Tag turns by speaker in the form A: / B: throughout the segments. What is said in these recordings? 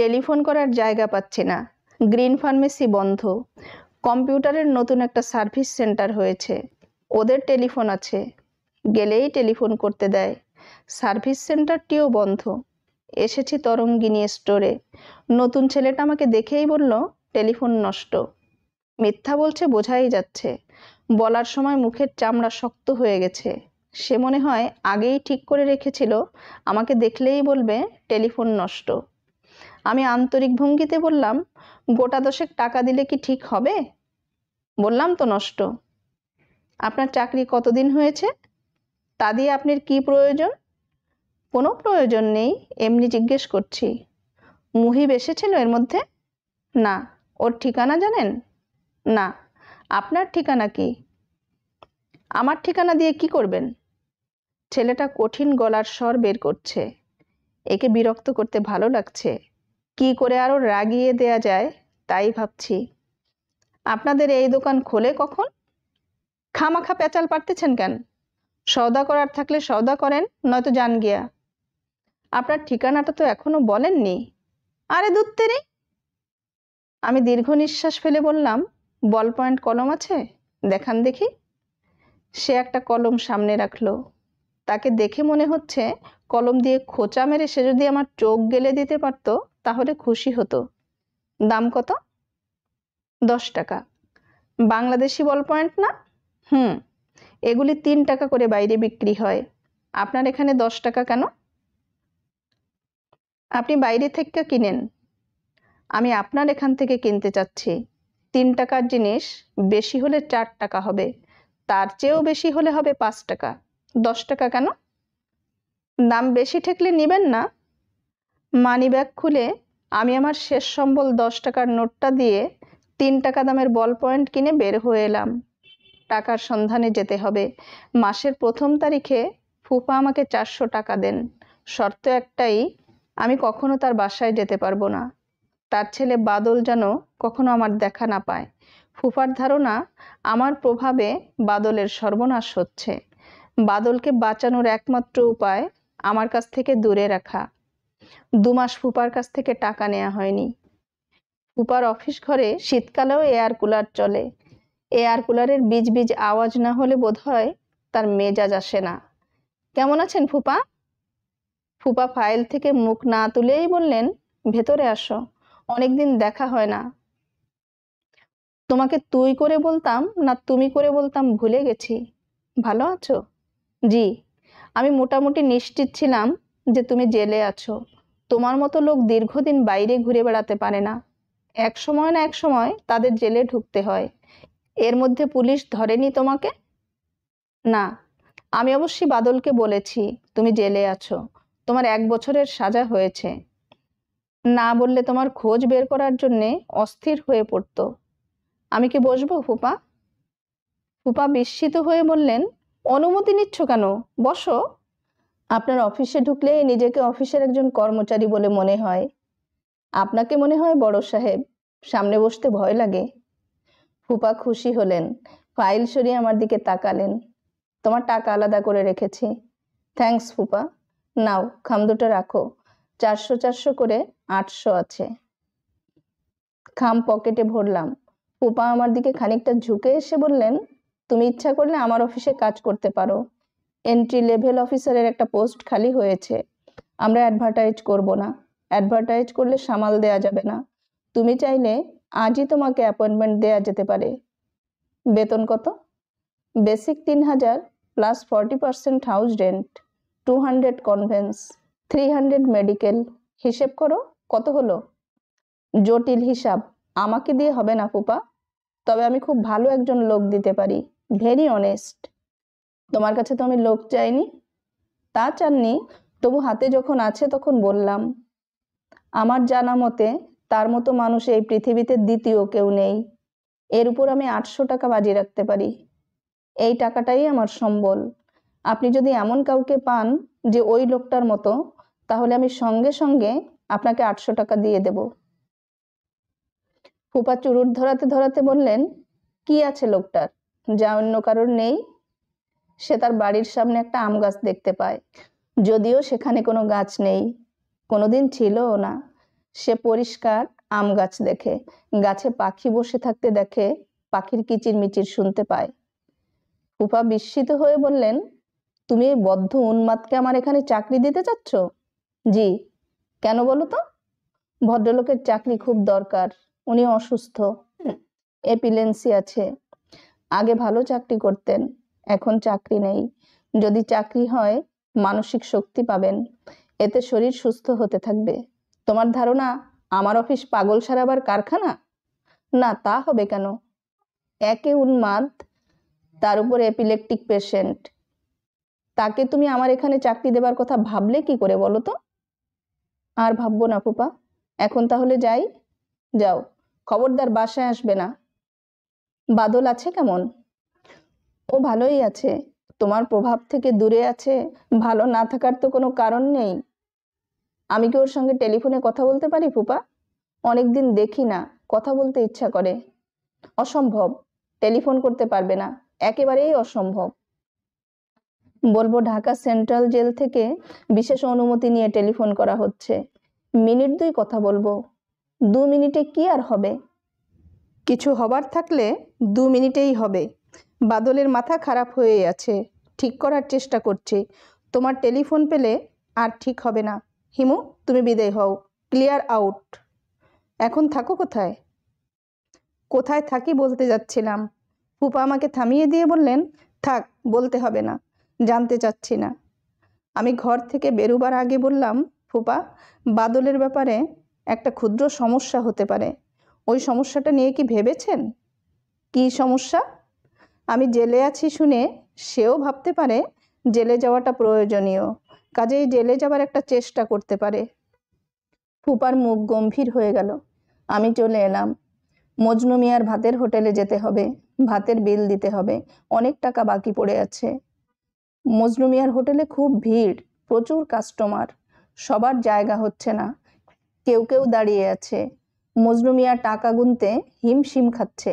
A: telephone করার জায়গা পাচ্ছি না গ্রিন ফার্মেসি বন্ধ কম্পিউটারের নতুন একটা সার্ভিস সেন্টার হয়েছে ওদের টেলিফোন আছে গেলেই টেলিফোন করতে দেয় সার্ভিস সেন্টারটিও বন্ধ এসেছি তরঙ্গিনী স্টোরে নতুন ছেলেটা আমাকে দেখেই বলল টেলিফোন নষ্ট মিথ্যা বলছে বোঝাই যাচ্ছে বলার সময় মুখের চামড়া শক্ত হয়ে গেছে সে মনে হয় আগেই ঠিক করে রেখেছিল আমাকে দেখলেই বলবে টেলিফোন নষ্ট আমি আন্তরিক ভঙ্গিতে বললাম গোটা দশেক টাকা দিলে কি ঠিক হবে বললাম তো নষ্ট আপনার চাকরি কতদিন হয়েছে তা দিয়ে আপনার কি প্রয়োজন কোনো প্রয়োজন নেই এমনি জিজ্ঞেস করছি মুহিব এসেছিল এর মধ্যে না ওর ঠিকানা জানেন না আপনার ঠিকানা কি আমার ঠিকানা দিয়ে কি করবেন ছেলেটা কঠিন গলার স্বর বের করছে একে বিরক্ত করতে ভালো লাগছে কি করে আরও রাগিয়ে দেয়া যায় তাই ভাবছি আপনাদের এই দোকান খোলে কখন খামাখা পেঁচাল পারতেছেন কেন সওদা করার থাকলে সওদা করেন নয়তো যান গিয়া আপনার ঠিকানাটা তো এখনো বলেননি আরে রে আমি দীর্ঘ নিঃশ্বাস ফেলে বললাম বল পয়েন্ট কলম আছে দেখান দেখি সে একটা কলম সামনে রাখলো তাকে দেখে মনে হচ্ছে কলম দিয়ে খোঁচা মেরে সে যদি আমার চোখ গেলে দিতে পারতো তাহলে খুশি হতো দাম কত দশ টাকা বাংলাদেশি বল পয়েন্ট না হুম এগুলি তিন টাকা করে বাইরে বিক্রি হয় আপনার এখানে দশ টাকা কেন আপনি বাইরে থেকে কিনেন আমি আপনার এখান থেকে কিনতে চাচ্ছি তিন টাকার জিনিস বেশি হলে চার টাকা হবে তার চেয়েও বেশি হলে হবে পাঁচ টাকা দশ টাকা কেন দাম বেশি ঠেকলে নেবেন না মানিব্যাগ খুলে আমি আমার শেষ সম্বল দশ টাকার নোটটা দিয়ে তিন টাকা দামের বল পয়েন্ট কিনে বের হয়ে এলাম টাকার সন্ধানে যেতে হবে মাসের প্রথম তারিখে ফুফা আমাকে চারশো টাকা দেন শর্ত একটাই আমি কখনো তার বাসায় যেতে পারবো না তার ছেলে বাদল যেন কখনো আমার দেখা না পায় ফুফার ধারণা আমার প্রভাবে বাদলের সর্বনাশ হচ্ছে বাদলকে বাঁচানোর একমাত্র উপায় আমার কাছ থেকে দূরে রাখা দুমাস ফুপার কাছ থেকে টাকা নেওয়া হয়নি ফুপার অফিস ঘরে শীতকালেও এয়ার কুলার চলে এয়ার কুলারের বীজ বীজ আওয়াজ না হলে বোধহয় তার মেজাজ আসে না কেমন আছেন ফুপা ফুপা ফাইল থেকে মুখ না তুলেই বললেন ভেতরে আসো অনেকদিন দেখা হয় না তোমাকে তুই করে বলতাম না তুমি করে বলতাম ভুলে গেছি ভালো আছো জি আমি মোটামুটি নিশ্চিত ছিলাম যে তুমি জেলে আছো তোমার মতো লোক দীর্ঘদিন বাইরে ঘুরে বেড়াতে পারে না এক সময় না এক সময় তাদের জেলে ঢুকতে হয় এর মধ্যে পুলিশ ধরেনি তোমাকে না আমি অবশ্যই বাদলকে বলেছি তুমি জেলে আছো তোমার এক বছরের সাজা হয়েছে না বললে তোমার খোঁজ বের করার জন্যে অস্থির হয়ে পড়ত আমি কি বসবো ফুপা ফুপা বিস্মিত হয়ে বললেন অনুমতি নিচ্ছ কেন বসো আপনার অফিসে ঢুকলে নিজেকে অফিসের একজন কর্মচারী বলে মনে হয় আপনাকে মনে হয় বড় সাহেব সামনে বসতে ভয় লাগে ফুপা খুশি হলেন ফাইল সরিয়ে আমার দিকে তাকালেন তোমার টাকা আলাদা করে রেখেছি থ্যাংকস ফুপা নাও খাম দুটো রাখো চারশো চারশো করে আটশো আছে খাম পকেটে ভরলাম ফুপা আমার দিকে খানিকটা ঝুঁকে এসে বললেন তুমি ইচ্ছা করলে আমার অফিসে কাজ করতে পারো এন্ট্রি লেভেল অফিসারের একটা পোস্ট খালি হয়েছে আমরা অ্যাডভার্টাইজ করব না অ্যাডভার্টাইজ করলে সামাল দেয়া যাবে না তুমি চাইলে আজই তোমাকে অ্যাপয়েন্টমেন্ট দেয়া যেতে পারে বেতন কত বেসিক তিন হাজার plus forty percent house rent two hundred conveyance three hundred medical হিসেব করো কত হলো জটিল হিসাব আমাকে দিয়ে হবে না ফুপা তবে আমি খুব ভালো একজন লোক দিতে পারি ভেরি অনেস্ট তোমার কাছে তো আমি লোক চাইনি তা চাননি তবু হাতে যখন আছে তখন বললাম আমার জানা মতে তার মতো মানুষ এই পৃথিবীতে দ্বিতীয় কেউ নেই এর উপর আমি আটশো টাকা বাজি রাখতে পারি এই টাকাটাই আমার সম্বল আপনি যদি এমন কাউকে পান যে ওই লোকটার মতো তাহলে আমি সঙ্গে সঙ্গে আপনাকে আটশো টাকা দিয়ে দেব ফুপা চুরুট ধরাতে ধরাতে বললেন কি আছে লোকটার যা অন্য কারোর নেই সে তার বাড়ির সামনে একটা আম গাছ দেখতে পায় যদিও সেখানে কোনো গাছ নেই কোনোদিন ছিলও না সে পরিষ্কার আম গাছ দেখে গাছে পাখি বসে থাকতে দেখে পাখির কিচির মিচির শুনতে পায় ফুফা বিস্মিত হয়ে বললেন তুমি এই বদ্ধ উন্মাদকে আমার এখানে চাকরি দিতে চাচ্ছ জি কেন বলো তো ভদ্রলোকের চাকরি খুব দরকার উনি অসুস্থ এপিলেন্সি আছে আগে ভালো চাকরি করতেন এখন চাকরি নেই যদি চাকরি হয় মানসিক শক্তি পাবেন এতে শরীর সুস্থ হতে থাকবে তোমার ধারণা আমার অফিস পাগল সারাবার কারখানা না তা হবে কেন একে উন্মাদ তার উপর এপিলেকটিক পেশেন্ট তাকে তুমি আমার এখানে চাকরি দেবার কথা ভাবলে কি করে বলো তো আর ভাববো না ফুপা এখন তাহলে যাই যাও খবরদার বাসায় আসবে না বাদল আছে কেমন ও ভালোই আছে তোমার প্রভাব থেকে দূরে আছে ভালো না থাকার তো কোনো কারণ নেই আমি কি ওর সঙ্গে টেলিফোনে কথা বলতে পারি ফুপা অনেকদিন দেখি না কথা বলতে ইচ্ছা করে অসম্ভব টেলিফোন করতে পারবে না একেবারেই অসম্ভব বলবো ঢাকা সেন্ট্রাল জেল থেকে বিশেষ অনুমতি নিয়ে টেলিফোন করা হচ্ছে মিনিট দুই কথা বলবো দু মিনিটে কি আর হবে কিছু হবার থাকলে দু মিনিটেই হবে বাদলের মাথা খারাপ হয়ে আছে ঠিক করার চেষ্টা করছি তোমার টেলিফোন পেলে আর ঠিক হবে না হিমু তুমি বিদায় হও ক্লিয়ার আউট এখন থাকো কোথায় কোথায় থাকি বলতে যাচ্ছিলাম ফুপা আমাকে থামিয়ে দিয়ে বললেন থাক বলতে হবে না জানতে চাচ্ছি না আমি ঘর থেকে বেরোবার আগে বললাম ফুপা বাদলের ব্যাপারে একটা ক্ষুদ্র সমস্যা হতে পারে ওই সমস্যাটা নিয়ে কি ভেবেছেন কি সমস্যা আমি জেলে আছি শুনে সেও ভাবতে পারে জেলে যাওয়াটা প্রয়োজনীয় কাজেই জেলে যাবার একটা চেষ্টা করতে পারে ফুপার মুখ গম্ভীর হয়ে গেল আমি চলে এলাম মজনু মিয়ার ভাতের হোটেলে যেতে হবে ভাতের বিল দিতে হবে অনেক টাকা বাকি পড়ে আছে মজনু মিয়ার হোটেলে খুব ভিড় প্রচুর কাস্টমার সবার জায়গা হচ্ছে না কেউ কেউ দাঁড়িয়ে আছে মজনু মিয়া টাকা গুনতে হিমশিম খাচ্ছে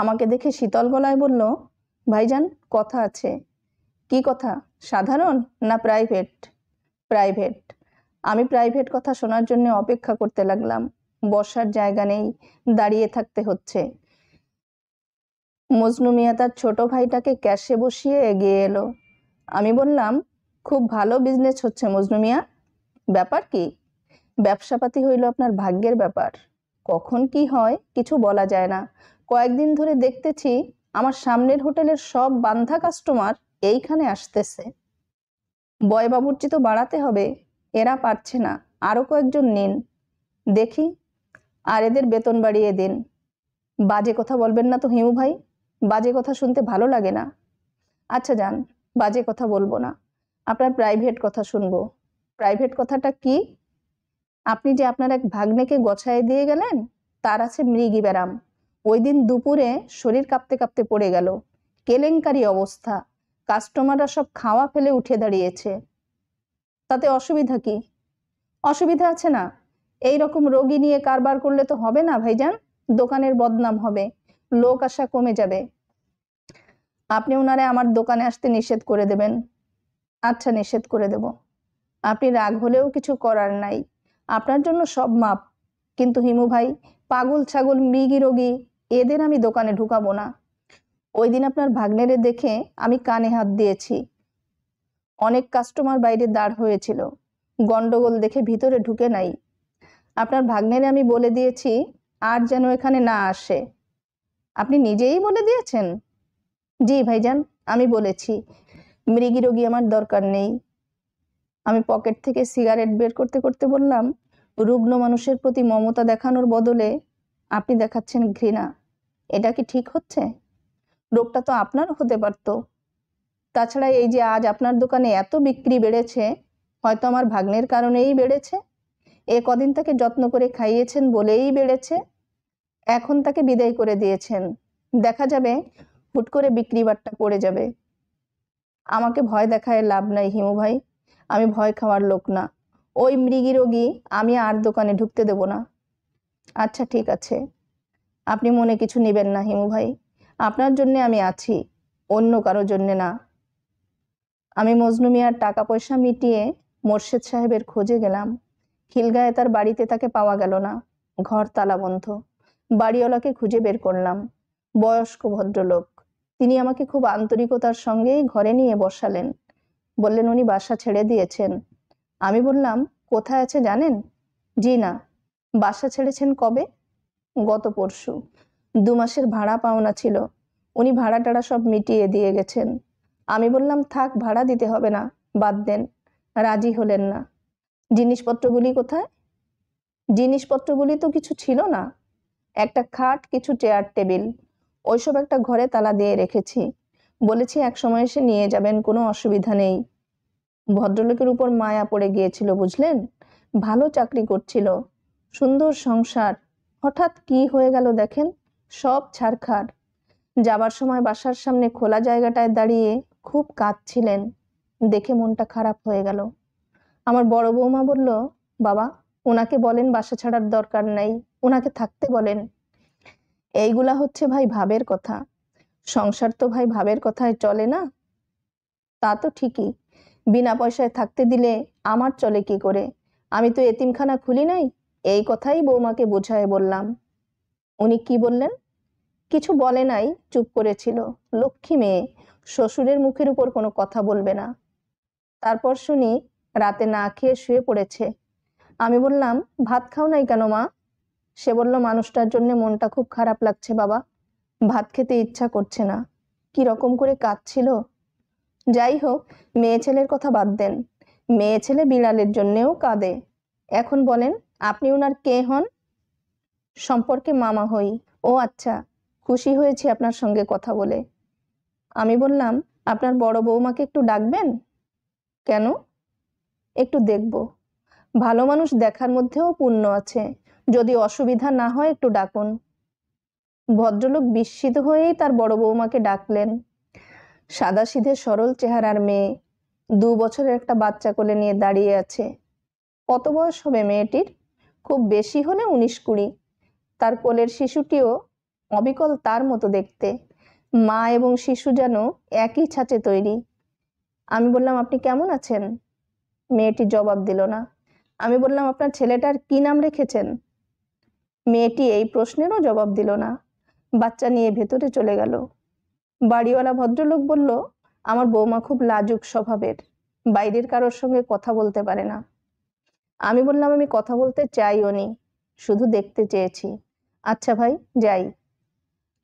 A: আমাকে দেখে শীতল গলায় বলল ভাইজান কথা আছে কি কথা সাধারণ না প্রাইভেট প্রাইভেট আমি প্রাইভেট কথা শোনার জন্য অপেক্ষা করতে লাগলাম বসার জায়গা নেই দাঁড়িয়ে থাকতে হচ্ছে মজনু মিয়া তার ছোট ভাইটাকে ক্যাশে বসিয়ে এগিয়ে এলো আমি বললাম খুব ভালো বিজনেস হচ্ছে মজনু মিয়া ব্যাপার কি ব্যবসাপাতি হইল আপনার ভাগ্যের ব্যাপার কখন কি হয় কিছু বলা যায় না কয়েকদিন ধরে দেখতেছি আমার সামনের হোটেলের সব বান্ধা কাস্টমার এইখানে আসতেছে বয়বাবুর বাবুর্চি তো বাড়াতে হবে এরা পারছে না আরও কয়েকজন নিন দেখি আর এদের বেতন বাড়িয়ে দিন বাজে কথা বলবেন না তো হিমু ভাই বাজে কথা শুনতে ভালো লাগে না আচ্ছা যান বাজে কথা বলবো না আপনার প্রাইভেট কথা শুনবো প্রাইভেট কথাটা কি আপনি যে আপনার এক ভাগ্নেকে গছায় দিয়ে গেলেন তার আছে মৃগী ব্যারাম ওই দিন দুপুরে শরীর কাঁপতে কাঁপতে পড়ে গেল কেলেঙ্কারি অবস্থা কাস্টমাররা সব খাওয়া ফেলে উঠে দাঁড়িয়েছে তাতে অসুবিধা কি অসুবিধা আছে না এই রকম রোগী নিয়ে কারবার করলে তো হবে না ভাইজান দোকানের বদনাম হবে লোক আসা কমে যাবে আপনি ওনারে আমার দোকানে আসতে নিষেধ করে দেবেন আচ্ছা নিষেধ করে দেব আপনি রাগ হলেও কিছু করার নাই আপনার জন্য সব মাপ কিন্তু হিমু ভাই পাগল ছাগল মৃগি রোগী এদের আমি দোকানে ঢুকাবো না ওই দিন আপনার ভাগ্নেরে দেখে আমি কানে হাত দিয়েছি অনেক কাস্টমার বাইরে দাঁড় হয়েছিল গন্ডগোল দেখে ভিতরে ঢুকে নাই আপনার ভাগ্নেরে আমি বলে দিয়েছি আর যেন এখানে না আসে আপনি নিজেই বলে দিয়েছেন জি ভাইজান আমি বলেছি মৃগী রোগী আমার দরকার নেই আমি পকেট থেকে সিগারেট বের করতে করতে বললাম রুগ্ন মানুষের প্রতি মমতা দেখানোর বদলে আপনি দেখাচ্ছেন ঘৃণা এটা কি ঠিক হচ্ছে রোগটা তো আপনার হতে পারত তাছাড়া এই যে আজ আপনার দোকানে এত বিক্রি বেড়েছে হয়তো আমার ভাগ্নের কারণেই বেড়েছে এ কদিন তাকে যত্ন করে খাইয়েছেন বলেই বেড়েছে এখন তাকে বিদায় করে দিয়েছেন দেখা যাবে হুট করে বিক্রি পড়ে যাবে আমাকে ভয় দেখায় লাভ নাই হিমু ভাই আমি ভয় খাওয়ার লোক না ওই মৃগী রোগী আমি আর দোকানে ঢুকতে দেব না আচ্ছা ঠিক আছে আপনি মনে কিছু নেবেন না হিমু ভাই আপনার জন্যে আমি আছি অন্য কারো জন্যে না আমি মজনু মিয়ার টাকা পয়সা মিটিয়ে মোর্শেদ সাহেবের খোঁজে গেলাম খিলগায়ে তার বাড়িতে তাকে পাওয়া গেল না ঘর তালাবন্ধ বাড়িওয়ালাকে খুঁজে বের করলাম বয়স্ক ভদ্রলোক তিনি আমাকে খুব আন্তরিকতার সঙ্গেই ঘরে নিয়ে বসালেন বললেন উনি বাসা ছেড়ে দিয়েছেন আমি বললাম কোথায় আছে জানেন জি না বাসা ছেড়েছেন কবে গত পরশু দু মাসের ভাড়া পাওনা ছিল উনি ভাড়া টাড়া সব মিটিয়ে দিয়ে গেছেন আমি বললাম থাক ভাড়া দিতে হবে না বাদ দেন রাজি হলেন না জিনিসপত্রগুলি কোথায় জিনিসপত্রগুলি তো কিছু ছিল না একটা খাট কিছু চেয়ার টেবিল ওইসব একটা ঘরে তালা দিয়ে রেখেছি বলেছি এক সময় এসে নিয়ে যাবেন কোনো অসুবিধা নেই ভদ্রলোকের উপর মায়া পড়ে গিয়েছিল বুঝলেন ভালো চাকরি করছিল সুন্দর সংসার হঠাৎ কি হয়ে গেল দেখেন সব ছাড়খাড় যাবার সময় বাসার সামনে খোলা জায়গাটায় দাঁড়িয়ে খুব কাঁদছিলেন দেখে মনটা খারাপ হয়ে গেল আমার বড় বৌমা বলল বাবা ওনাকে বলেন বাসা ছাড়ার দরকার নাই ওনাকে থাকতে বলেন এইগুলা হচ্ছে ভাই ভাবের কথা সংসার তো ভাই ভাবের কথায় চলে না তা তো ঠিকই বিনা পয়সায় থাকতে দিলে আমার চলে কি করে আমি তো এতিমখানা খুলি নাই এই কথাই বৌমাকে বোঝায় বললাম উনি কি বললেন কিছু বলে নাই চুপ করেছিল লক্ষ্মী মেয়ে শ্বশুরের মুখের উপর কোনো কথা বলবে না তারপর শুনি রাতে না খেয়ে শুয়ে পড়েছে আমি বললাম ভাত খাও নাই কেন মা সে বলল মানুষটার জন্য মনটা খুব খারাপ লাগছে বাবা ভাত খেতে ইচ্ছা করছে না কি রকম করে কাঁদছিল যাই হোক মেয়ে ছেলের কথা বাদ দেন মেয়ে ছেলে বিড়ালের জন্যেও কাঁদে এখন বলেন আপনি ওনার কে হন সম্পর্কে মামা হই ও আচ্ছা খুশি হয়েছি আপনার সঙ্গে কথা বলে আমি বললাম আপনার বড় বৌমাকে একটু ডাকবেন কেন একটু দেখব ভালো মানুষ দেখার মধ্যেও পুণ্য আছে যদি অসুবিধা না হয় একটু ডাকুন ভদ্রলোক বিস্মিত হয়েই তার বড় বৌমাকে ডাকলেন সাদাসিধে সরল চেহারার মেয়ে দু বছরের একটা বাচ্চা কোলে নিয়ে দাঁড়িয়ে আছে কত বয়স হবে মেয়েটির খুব বেশি হলে উনিশ কুড়ি তার কোলের শিশুটিও অবিকল তার মতো দেখতে মা এবং শিশু যেন একই ছাঁচে তৈরি আমি বললাম আপনি কেমন আছেন মেয়েটি জবাব দিল না আমি বললাম আপনার ছেলেটার কি নাম রেখেছেন মেয়েটি এই প্রশ্নেরও জবাব দিল না বাচ্চা নিয়ে ভেতরে চলে গেল বাড়িওয়ালা ভদ্রলোক বলল আমার বৌমা খুব লাজুক স্বভাবের বাইরের কারোর সঙ্গে কথা বলতে পারে না আমি বললাম আমি কথা বলতে চাইও নি শুধু দেখতে চেয়েছি আচ্ছা ভাই যাই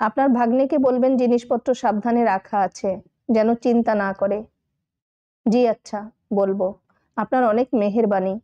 A: আপনার ভাগ্নেকে বলবেন জিনিসপত্র সাবধানে রাখা আছে যেন চিন্তা না করে জি আচ্ছা বলবো আপনার অনেক মেহেরবানি